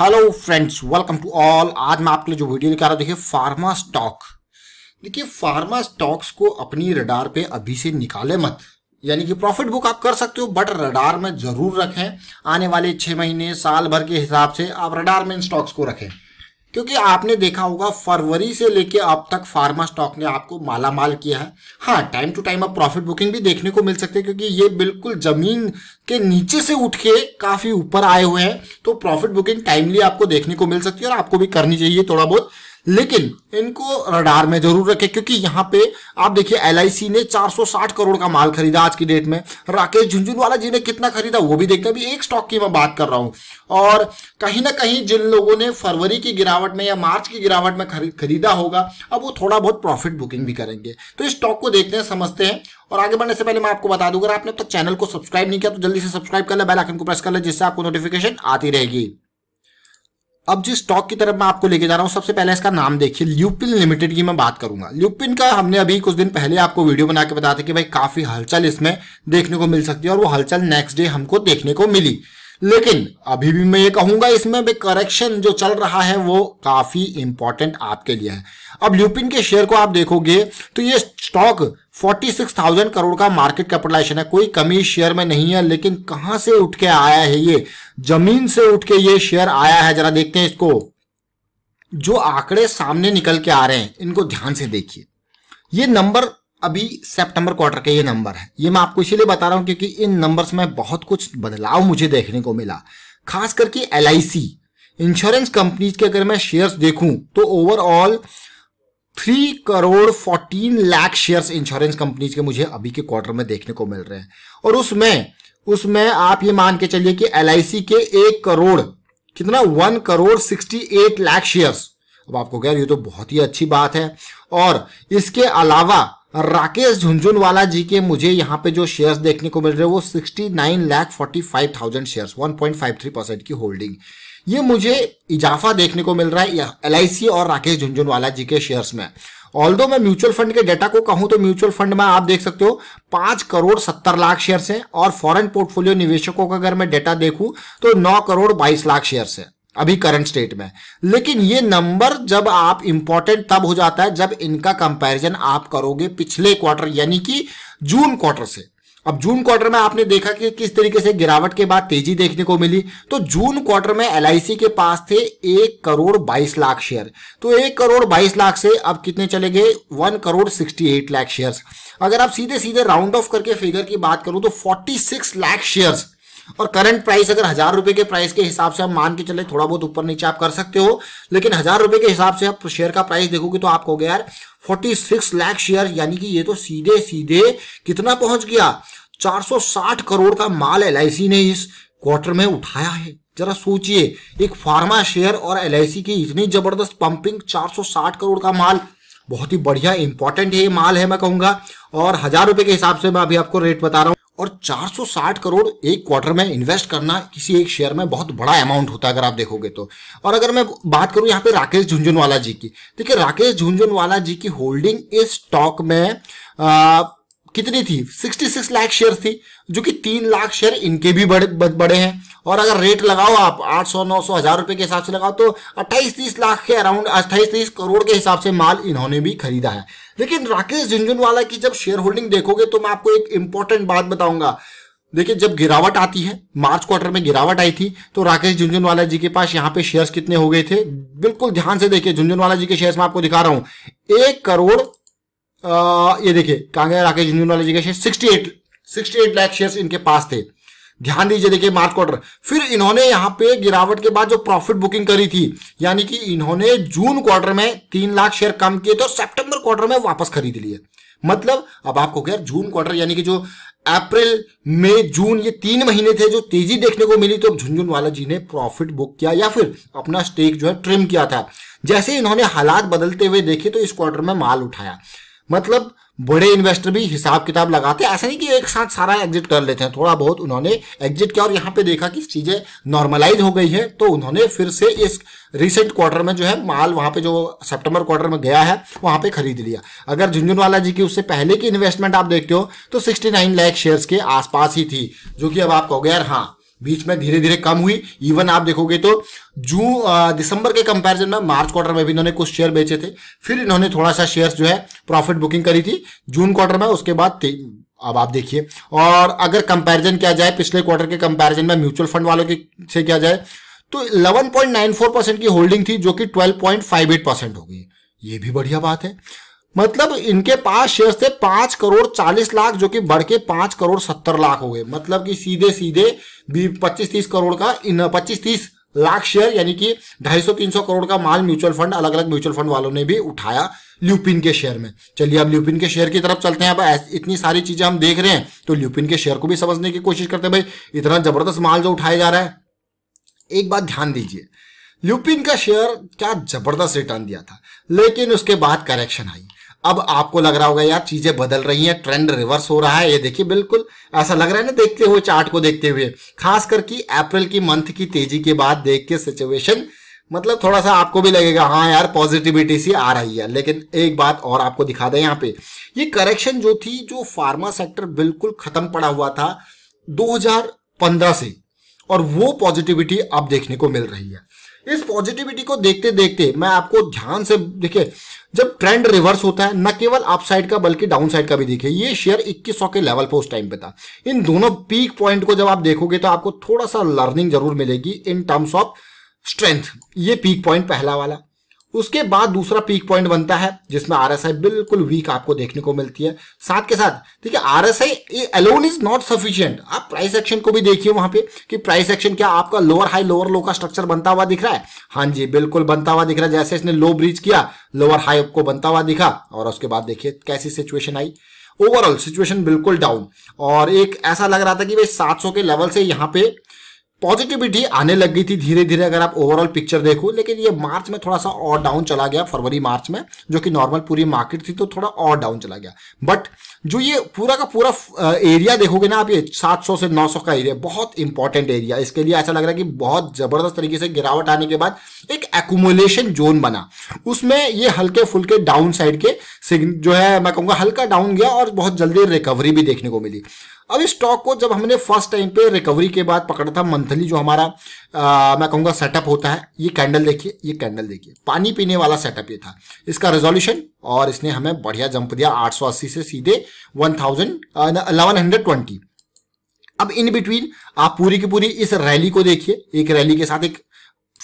hello friends welcome to all आज मैं आपके लिए जो वीडियो लेकर आ रहा हूँ देखिए फार्मा स्टॉक देखिए फार्मा स्टॉक्स को अपनी रडार पे अभी से निकाले मत यानी कि प्रॉफिट बुक आप कर सकते हो बट रडार में ज़रूर रखें आने वाले छः महीने साल भर के हिसाब से आप रडार में इन स्टॉक्स को रखें क्योंकि आपने देखा होगा फरवरी से लेके अब तक फार्मा स्टॉक ने आपको माला माल किया है हाँ टाइम टू टाइम आप प्रॉफिट बुकिंग भी देखने को मिल सकते हैं क्योंकि ये बिल्कुल जमीन के नीचे से उठ के काफी ऊपर आए हुए हैं तो प्रॉफिट बुकिंग टाइमली आपको देखने को मिल सकती है और आपको भी करनी चाहिए थोड़ा बहुत लेकिन इनको रडार में जरूर रखें क्योंकि यहाँ पे आप देखिए एल ने 460 करोड़ का माल खरीदा आज की डेट में राकेश झुंझुनवाला जी ने कितना खरीदा वो भी देखते हैं अभी एक स्टॉक की मैं बात कर रहा हूँ और कहीं ना कहीं जिन लोगों ने फरवरी की गिरावट में या मार्च की गिरावट में खरीदा होगा अब वो थोड़ा बहुत प्रॉफिट बुकिंग भी करेंगे तो इस स्टॉक को देखते हैं समझते हैं और आगे बढ़ने से पहले मैं आपको बता दूंगा आपने अब तक चैनल को सब्सक्राइब नहीं किया तो जल्दी से सब्सक्राइब कर लें बेलाइकन को प्रेस कर लें जिससे आपको नोटिफिकेशन आती रहेगी अब जिस स्टॉक की तरफ मैं आपको लेके जा रहा हूँ सबसे पहले इसका नाम देखिए ल्यूपिन लिमिटेड की मैं बात करूंगा ल्यूपिन का हमने अभी कुछ दिन पहले आपको वीडियो बना के बताया था कि भाई काफी हलचल इसमें देखने को मिल सकती है और वो हलचल नेक्स्ट डे हमको देखने को मिली लेकिन अभी भी मैं ये कहूंगा इसमें भी करेक्शन जो चल रहा है वो काफी इंपॉर्टेंट आपके लिए है अब ल्यूपिन के शेयर को आप देखोगे तो ये स्टॉक 46,000 करोड़ का मार्केट कैपिटलाइजेशन है कोई कमी शेयर में नहीं है लेकिन कहां से उठ के आया है ये जमीन से उठ के ये शेयर आया है जरा देखते हैं इसको जो आंकड़े सामने निकल के आ रहे हैं इनको ध्यान से देखिए ये नंबर अभी सितंबर क्वार्टर के ये नंबर है ये मैं आपको इसीलिए बता रहा हूं क्योंकि इन नंबर्स में बहुत कुछ बदलाव मुझे देखने को मिला खास करके एल इंश्योरेंस कंपनीज के अगर मैं शेयर्स देखूं तो overall three crore fourteen lakh shares insurance companies के मुझे अभी के क्वार्टर में देखने को मिल रहे हैं और उसमें उसमें आप ये मान के चलिए कि एल के एक करोड़ कितना one crore sixty eight lakh shares अब आपको कह रही तो बहुत ही अच्छी बात है और इसके अलावा राकेश झुंझुनवाला जी के मुझे यहाँ पे जो शेयर्स देखने को मिल रहे हैं वो sixty nine lakh forty five thousand shares one point five three percent की होल्डिंग ये मुझे इजाफा देखने को मिल रहा है एल और राकेश झुंझुनवाला जी के शेयर्स में ऑल दो मैं म्यूचुअल फंड के डेटा को कहूं तो म्यूचुअल फंड में आप देख सकते हो पांच करोड़ सत्तर लाख शेयर्स हैं और फॉरेन पोर्टफोलियो निवेशकों का अगर मैं डेटा देखूं तो नौ करोड़ बाईस लाख शेयर्स हैं अभी करंट स्टेट में लेकिन ये नंबर जब आप इंपॉर्टेंट तब हो जाता है जब इनका कंपैरिजन आप करोगे पिछले क्वार्टर यानी कि जून क्वार्टर से अब जून क्वार्टर में आपने देखा कि किस तरीके से गिरावट के बाद तेजी देखने को मिली तो जून क्वार्टर में एल के पास थे एक करोड़ बाईस लाख शेयर तो एक करोड़ बाईस लाख से अब कितने चले गए one crore sixty eight lakh shares अगर आप सीधे सीधे राउंड ऑफ करके फिगर की बात करूं तो फोर्टी सिक्स लाख शेयर्स और करंट प्राइस अगर हजार रुपए के प्राइस के हिसाब से आप मान के चले थोड़ा बहुत ऊपर नीचे आप कर सकते हो लेकिन हजार रुपए के हिसाब से आप शेयर का प्राइस देखोगे तो आप कहोगे यार 46 लाख शेयर यानी कि ये तो सीधे सीधे कितना पहुंच गया 460 करोड़ का माल एल ने इस क्वार्टर में उठाया है जरा सोचिए एक फार्मा शेयर और एल की इतनी जबरदस्त पंपिंग 460 करोड़ का माल बहुत ही बढ़िया इंपॉर्टेंट है माल है मैं कहूंगा और हजार रुपए के हिसाब से मैं अभी आपको रेट बता रहा हूँ और 460 करोड़ एक क्वार्टर में इन्वेस्ट करना किसी एक शेयर में बहुत बड़ा अमाउंट होता है अगर आप देखोगे तो और अगर मैं बात करूं यहाँ पे राकेश झुंझुनवाला जी की देखिए राकेश झुंझुनवाला जी की होल्डिंग इस स्टॉक में आ, कितनी थी 66 लाख शेयर थी जो कि तीन लाख शेयर इनके भी बड़े बड़े हैं और अगर रेट लगाओ आप 800 900 हजार रुपए के हिसाब से लगाओ तो 28 30 लाख के अराउंड अट्ठाईस तीस करोड़ के हिसाब से माल इन्होंने भी खरीदा है लेकिन राकेश झुंझुनवाला की जब शेयर होल्डिंग देखोगे तो मैं आपको एक इंपॉर्टेंट बात बताऊंगा देखिए जब गिरावट आती है मार्च क्वार्टर में गिरावट आई थी तो राकेश झुंझुनवाला जी के पास यहाँ पे शेयर्स कितने हो गए थे बिल्कुल ध्यान से देखिए झुंझुनवाला जी के शेयर्स में आपको दिखा रहा हूँ एक करोड़ ये देखिए कांग्रेस राकेश झुंझुनवाला जी के share sixty eight sixty eight lakh share इनके पास थे ध्यान दीजिए देखिए मार्च क्वार्टर फिर इन्होंने यहाँ पे गिरावट के बाद जो प्रॉफिट बुकिंग करी थी यानी कि इन्होंने जून क्वार्टर में तीन लाख शेयर कम किए तो सेप्टेम्बर क्वार्टर में वापस खरीद लिए मतलब अब आपको क्या जून क्वार्टर यानी कि जो अप्रैल मई जून ये तीन महीने थे जो तेजी देखने को मिली तो झुंझुनवाला जी ने प्रॉफिट बुक किया या फिर अपना स्टेक जो है ट्रिम किया था जैसे इन्होंने हालात बदलते हुए देखे तो इस क्वार्टर में माल उठाया मतलब बड़े इन्वेस्टर भी हिसाब किताब लगाते हैं ऐसा नहीं कि एक साथ सारा एग्जिट कर लेते हैं थोड़ा बहुत उन्होंने एग्जिट किया और यहाँ पे देखा कि चीज़ें नॉर्मलाइज हो गई है तो उन्होंने फिर से इस रिसेंट क्वार्टर में जो है माल वहाँ पे जो सितंबर क्वार्टर में गया है वहाँ पे खरीद लिया अगर झुंझुनवाला जी की उससे पहले की इन्वेस्टमेंट आप देखते हो तो सिक्सटी नाइन शेयर्स के आसपास ही थी जो कि अब आप कहोगे यार हाँ बीच में धीरे धीरे कम हुई इवन आप देखोगे तो जून दिसंबर के कंपैरिजन में मार्च क्वार्टर में भी इन्होंने कुछ शेयर बेचे थे फिर इन्होंने थोड़ा सा शेयर्स जो है प्रॉफिट बुकिंग करी थी जून क्वार्टर में उसके बाद अब आप देखिए और अगर कंपैरिजन किया जाए पिछले क्वार्टर के कंपैरिजन में म्यूचुअल फंड वालों के से किया जाए तो इलेवन परसेंट की होल्डिंग थी जो कि ट्वेल्व परसेंट हो गई ये भी बढ़िया बात है मतलब इनके पास शेयर थे पांच करोड़ चालीस लाख जो कि बढ़ के पांच करोड़ सत्तर लाख हो गए मतलब कि सीधे सीधे पच्चीस तीस करोड़ का इन पच्चीस तीस लाख शेयर यानी कि ढाई सौ तीन सौ करोड़ का माल म्यूचुअल फंड अलग अलग म्यूचुअल फंड वालों ने भी उठाया ल्यूपिन के शेयर में चलिए अब ल्यूपिन के शेयर की तरफ चलते हैं अब इतनी सारी चीजें हम देख रहे हैं तो ल्यूपिन के शेयर को भी समझने की कोशिश करते हैं भाई इतना जबरदस्त माल जो उठाया जा रहा है एक बात ध्यान दीजिए ल्यूपिन का शेयर क्या जबरदस्त रिटर्न दिया था लेकिन उसके बाद करेक्शन आई अब आपको लग रहा होगा यार चीजें बदल रही हैं ट्रेंड रिवर्स हो रहा है ये देखिए बिल्कुल ऐसा लग रहा है ना देखते हुए चार्ट को देखते हुए खास करके अप्रैल की मंथ की तेजी के बाद देख के सिचुएशन मतलब थोड़ा सा आपको भी लगेगा हाँ यार पॉजिटिविटी सी आ रही है लेकिन एक बात और आपको दिखा दें यहाँ पे ये करेक्शन जो थी जो फार्मा सेक्टर बिल्कुल खत्म पड़ा हुआ था 2015 से और वो पॉजिटिविटी अब देखने को मिल रही है इस पॉजिटिविटी को देखते देखते मैं आपको ध्यान से देखिए जब ट्रेंड रिवर्स होता है न केवल अपसाइड का बल्कि डाउन साइड का भी देखिए ये शेयर 2100 के लेवल पर उस टाइम पे था इन दोनों पीक पॉइंट को जब आप देखोगे तो आपको थोड़ा सा लर्निंग जरूर मिलेगी इन टर्म्स ऑफ स्ट्रेंथ ये पीक पॉइंट पहला वाला उसके बाद दूसरा पीक पॉइंट बनता है जिसमें आरएसआई बिल्कुल वीक आपको देखने को मिलती है साथ के साथ ठीक है RSI alone is not sufficient आप प्राइस एक्शन को भी देखिए वहां पे कि प्राइस एक्शन क्या आपका लोअर हाई लोअर लो का स्ट्रक्चर बनता हुआ दिख रहा है हाँ जी बिल्कुल बनता हुआ दिख रहा है जैसे इसने लो ब्रिज किया लोअर हाई को बनता हुआ दिखा और उसके बाद देखिए कैसी सिचुएशन आई ओवरऑल सिचुएशन बिल्कुल डाउन और एक ऐसा लग रहा था कि भाई 700 के लेवल से यहाँ पे पॉजिटिविटी आने लग गई थी धीरे धीरे अगर आप ओवरऑल पिक्चर देखो लेकिन ये मार्च में थोड़ा सा और डाउन चला गया फरवरी मार्च में जो कि नॉर्मल पूरी मार्केट थी तो थोड़ा और डाउन चला गया बट जो ये पूरा का पूरा एरिया देखोगे ना आप ये 700 से 900 का एरिया बहुत इंपॉर्टेंट एरिया इसके लिए ऐसा लग रहा है कि बहुत जबरदस्त तरीके से गिरावट आने के बाद एक एकुमुलेशन जोन बना उसमें ये हल्के फुल्के डाउन साइड के जो है मैं कहूंगा हल्का डाउन गया और बहुत जल्दी रिकवरी भी देखने को मिली अब इस स्टॉक को जब हमने फर्स्ट टाइम पे रिकवरी के बाद पकड़ा था मंथली जो हमारा आ, मैं कहूंगा सेटअप होता है ये कैंडल देखिए ये कैंडल देखिए पानी पीने वाला सेटअप ये था इसका रेजोल्यूशन और इसने हमें बढ़िया जंप दिया 880 से सीधे 1000 1120 अब इन बिटवीन आप पूरी की पूरी इस रैली को देखिए एक रैली के साथ एक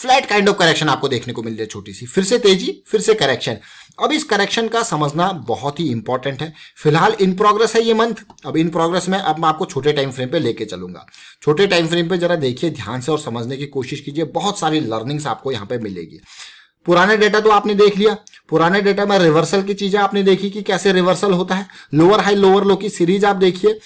फ्लैट काइंड ऑफ करेक्शन आपको देखने को मिल रही है छोटी सी फिर से तेजी फिर से करेक्शन अब इस करेक्शन का समझना बहुत ही इंपॉर्टेंट है फिलहाल इन प्रोग्रेस है ये मंथ अब इन प्रोग्रेस में अब मैं आपको छोटे टाइम फ्रेम पे लेके चलूंगा छोटे टाइम फ्रेम पे जरा देखिए ध्यान से और समझने की कोशिश कीजिए बहुत सारी लर्निंग्स आपको यहाँ पे मिलेगी पुराने डेटा तो आपने देख लिया पुराने डेटा में रिवर्सल की चीजें आपने देखी कि कैसे रिवर्सल होता है लोअर हाई लोअर लो की सीरीज आप देखिए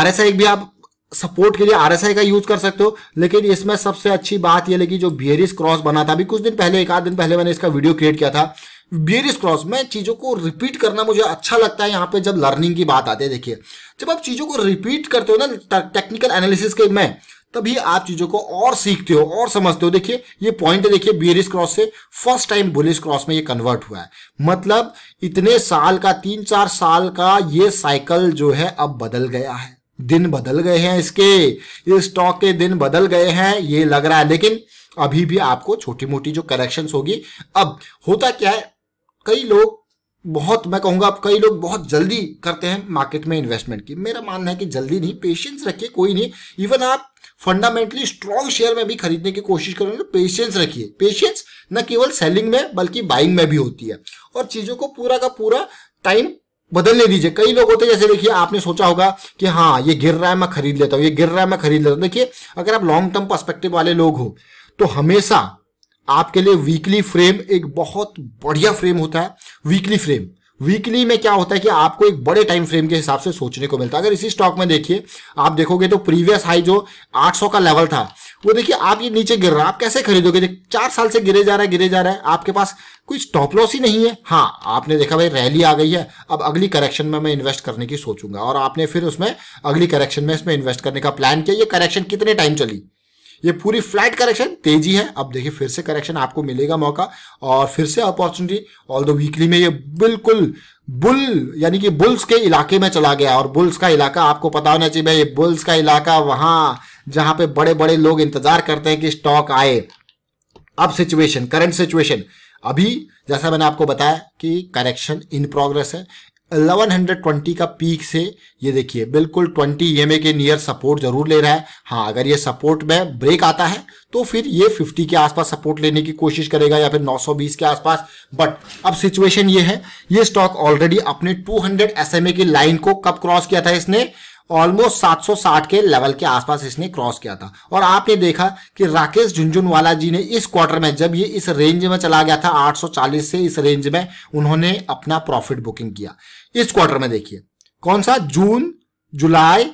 आर भी आप सपोर्ट के लिए आरएसआई का यूज कर सकते हो लेकिन इसमें सबसे अच्छी बात यह लगी जो बियरिस क्रॉस बना था अभी कुछ दिन पहले एक आध दिन पहले मैंने इसका वीडियो क्रिएट किया था बियरिस क्रॉस में चीज़ों को रिपीट करना मुझे अच्छा लगता है यहाँ पे जब लर्निंग की बात आती है देखिए जब आप चीज़ों को रिपीट करते हो ना टेक्निकल एनालिसिस के में तभी आप चीज़ों को और सीखते हो और समझते हो देखिए ये पॉइंट देखिए बियरिस क्रॉस से फर्स्ट टाइम बुलिस क्रॉस में ये कन्वर्ट हुआ है मतलब इतने साल का तीन चार साल का ये साइकिल जो है अब बदल गया है दिन बदल गए हैं इसके इस स्टॉक के दिन बदल गए हैं ये लग रहा है लेकिन अभी भी आपको छोटी मोटी जो करेक्शंस होगी अब होता क्या है कई लोग बहुत मैं कहूंगा आप कई लोग बहुत जल्दी करते हैं मार्केट में इन्वेस्टमेंट की मेरा मानना है कि जल्दी नहीं पेशेंस रखिए कोई नहीं इवन आप फंडामेंटली स्ट्रॉन्ग शेयर में भी खरीदने की कोशिश करेंगे तो पेशेंस रखिए पेशेंस न केवल सेलिंग में बल्कि बाइंग में भी होती है और चीज़ों को पूरा का पूरा टाइम बदल ले दीजिए कई लोग होते हैं जैसे देखिए आपने सोचा होगा कि हाँ ये गिर रहा है मैं खरीद लेता हूँ ये गिर रहा है मैं खरीद लेता हूँ देखिए अगर आप लॉन्ग टर्म पर्सपेक्टिव वाले लोग हो तो हमेशा आपके लिए वीकली फ्रेम एक बहुत बढ़िया फ्रेम होता है वीकली फ्रेम वीकली में क्या होता है कि आपको एक बड़े टाइम फ्रेम के हिसाब से सोचने को मिलता है अगर इसी स्टॉक में देखिए आप देखोगे तो प्रीवियस हाई जो 800 का लेवल था वो देखिए आप ये नीचे गिर रहा है आप कैसे खरीदोगे चार साल से गिरे जा रहा है गिरे जा रहा है आपके पास कोई स्टॉप लॉस ही नहीं है हाँ आपने देखा भाई रैली आ गई है अब अगली करेक्शन में मैं इन्वेस्ट करने की सोचूंगा और आपने फिर उसमें अगली करेक्शन में इसमें इन्वेस्ट करने का प्लान किया ये करेक्शन कितने टाइम चली ये पूरी फ्लैट करेक्शन तेजी है अब देखिए फिर से करेक्शन आपको मिलेगा मौका और फिर से अपॉर्चुनिटी ऑल द वीकली में ये बिल्कुल बुल यानी कि बुल्स के इलाके में चला गया और बुल्स का इलाका आपको पता होना चाहिए भाई बुल्स का इलाका वहां जहां पे बड़े बड़े लोग इंतजार करते हैं कि स्टॉक आए अब सिचुएशन करंट सिचुएशन अभी जैसा मैंने आपको बताया कि करेक्शन इन प्रोग्रेस है 1120 का पीक से ये देखिए बिल्कुल 20 ई के नियर सपोर्ट जरूर ले रहा है हाँ अगर ये सपोर्ट में ब्रेक आता है तो फिर ये 50 के आसपास सपोर्ट लेने की कोशिश करेगा या फिर 920 के आसपास बट अब सिचुएशन ये है ये स्टॉक ऑलरेडी अपने 200 एसएमए की लाइन को कब क्रॉस किया था इसने ऑलमोस्ट 760 के लेवल के आसपास इसने क्रॉस किया था और आपने देखा कि राकेश झुंझुनवाला जी ने इस क्वार्टर में जब ये इस रेंज में चला गया था 840 से इस रेंज में उन्होंने अपना प्रॉफिट बुकिंग किया इस क्वार्टर में देखिए कौन सा जून जुलाई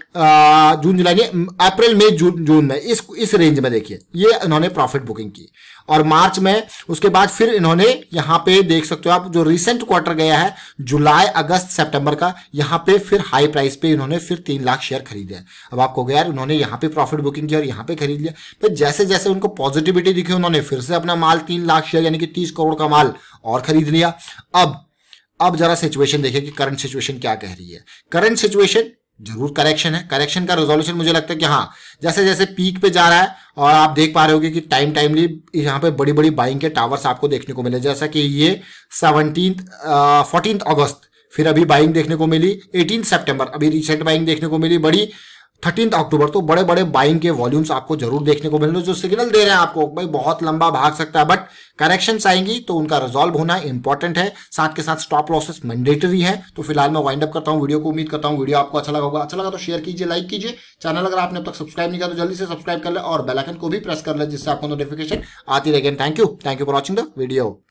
जून जुलाई नहीं अप्रैल मई जून जून में इस इस रेंज में देखिए ये इन्होंने प्रॉफिट बुकिंग की और मार्च में उसके बाद फिर इन्होंने यहाँ पे देख सकते हो आप जो रिसेंट क्वार्टर गया है जुलाई अगस्त सितंबर का यहाँ पे फिर हाई प्राइस पे इन्होंने फिर तीन लाख शेयर खरीदे अब आपको गया उन्होंने यहाँ पे प्रॉफिट बुकिंग की और यहाँ पे खरीद लिया तो जैसे जैसे उनको पॉजिटिविटी दिखी उन्होंने फिर से अपना माल तीन लाख शेयर यानी कि तीस करोड़ का माल और खरीद लिया अब अब जरा सिचुएशन देखिए कि करंट सिचुएशन क्या कह रही है करंट सिचुएशन जरूर करेक्शन है करेक्शन का रेजोल्यूशन मुझे लगता है कि हाँ जैसे जैसे पीक पे जा रहा है और आप देख पा रहे होगे कि टाइम टाइमली यहाँ पे बड़ी बड़ी बाइंग के टावर्स आपको देखने को मिले जैसा कि ये सेवनटीन फोर्टीन अगस्त फिर अभी बाइंग देखने को मिली एटीन सेप्टेम्बर अभी रिसेंट बाइंग देखने को मिली बड़ी थर्टीन अक्टूबर तो बड़े बड़े बाइंग के वॉल्यूम्स आपको जरूर देखने को मिल रहे हैं जो सिग्नल दे रहे हैं आपको भाई बहुत लंबा भाग सकता है बट करेक्शन आएंगी तो उनका रिजॉल्व होना इंपॉर्टेंट है साथ के साथ स्टॉप लॉसेस मैंडेटरी है तो फिलहाल मैं वाइंड अप करता हूँ वीडियो को उम्मीद करता हूँ वीडियो आपको अच्छा लगा होगा अच्छा लगा तो शेयर कीजिए लाइक कीजिए चैनल अगर आपने अब तक सब्सक्राइब नहीं किया तो जल्दी से सब्सक्राइब कर ले और बेलाइकन को भी प्रेस कर ले जिससे आपको नोटिफिकेशन आती रहेगी thank you thank you for watching the video